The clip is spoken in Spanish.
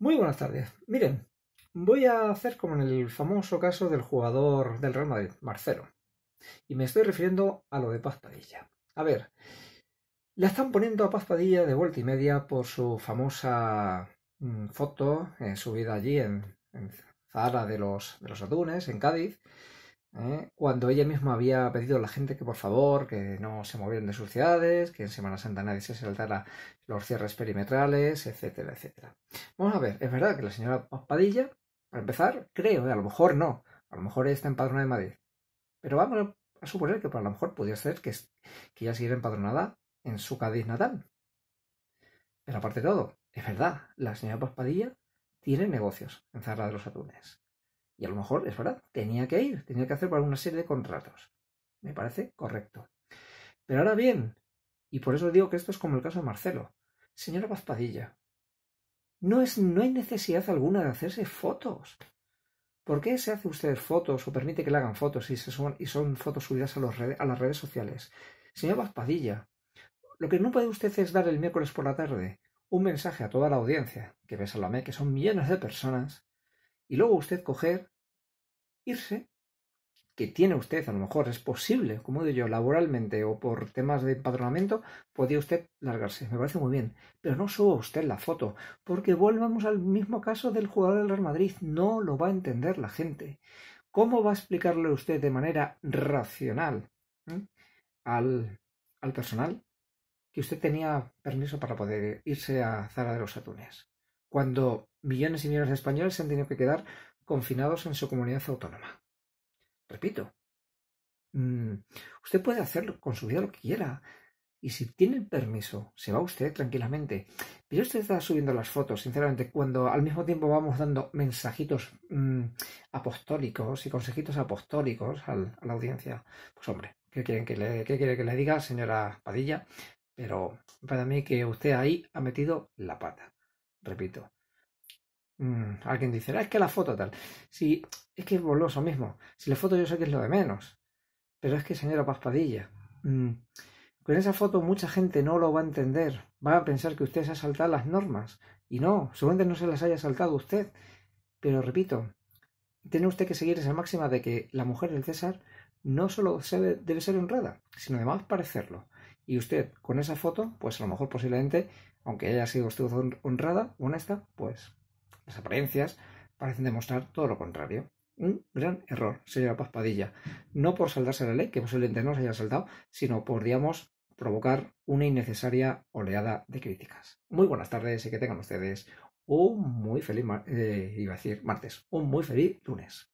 Muy buenas tardes. Miren, voy a hacer como en el famoso caso del jugador del Real Madrid, Marcelo. Y me estoy refiriendo a lo de Paz Padilla. A ver, la están poniendo a Paz Padilla de vuelta y media por su famosa mm, foto su eh, subida allí en, Zara de los, de los Atunes, en Cádiz, ¿eh? cuando ella misma había pedido a la gente que por favor, que no se movieran de sus ciudades, que en Semana Santa nadie se saltara los cierres perimetrales, etcétera, etcétera. Vamos a ver, es verdad que la señora Pospadilla, para empezar, creo, ¿eh? a lo mejor no, a lo mejor está empadronada en Madrid, pero vamos a suponer que pues, a lo mejor podría ser que, que ella siguiera empadronada en su Cádiz natal. Pero aparte de todo, es verdad, la señora Paspadilla tiene negocios en Zarra de los Atunes. Y a lo mejor, es verdad, tenía que ir, tenía que hacer para una serie de contratos. Me parece correcto. Pero ahora bien, y por eso digo que esto es como el caso de Marcelo, señora Paz no, es, no hay necesidad alguna de hacerse fotos. ¿Por qué se hace usted fotos o permite que le hagan fotos y, se y son fotos subidas a, las redes sociales? Señora Paz lo que no puede usted es dar el miércoles por la tarde un mensaje a toda la audiencia, que ves a e, que son millones de personas, y luego usted coger, irse, que tiene usted, a lo mejor es posible, como digo yo, laboralmente o por temas de empadronamiento, podía usted largarse. Me parece muy bien. Pero no suba usted la foto, porque volvamos al mismo caso del jugador del Real Madrid. No lo va a entender la gente. ¿Cómo va a explicarle usted de manera racional al, al personal que usted tenía permiso para poder irse a Zara de los Atunes? cuando millones y millones de españoles se han tenido que quedar confinados en su comunidad autónoma. Repito, mm, usted puede hacer con su vida lo que quiera. Y si tiene permiso, se va usted tranquilamente. Pero usted está subiendo las fotos, sinceramente, cuando al mismo tiempo vamos dando mensajitos mm, apostólicos y consejitos apostólicos a la audiencia. Pues hombre, ¿qué quiere que le diga, señora Padilla? Pero para mí que usted ahí ha metido la pata repito. Mm, alguien dice, ah, es que la foto tal. si es que es boloso mismo. Si la foto yo sé que es lo de menos. Pero es que, señora Paspadilla, mm, con esa foto mucha gente no lo va a entender. Va a pensar que usted se ha saltado las normas. Y no, seguramente no se las haya saltado usted. Pero repito, tiene usted que seguir esa máxima de que la mujer del César no solo debe ser honrada, sino además parecerlo. Y usted con esa foto, pues a lo mejor posiblemente, aunque haya sido usted honrada, honesta, pues las apariencias parecen demostrar todo lo contrario. Un gran error, señora Paz No por saldarse la ley, que posiblemente no se haya saltado, sino por, digamos, provocar una innecesaria oleada de críticas. Muy buenas tardes y que tengan ustedes un muy feliz, eh, iba a decir, martes, un muy feliz lunes.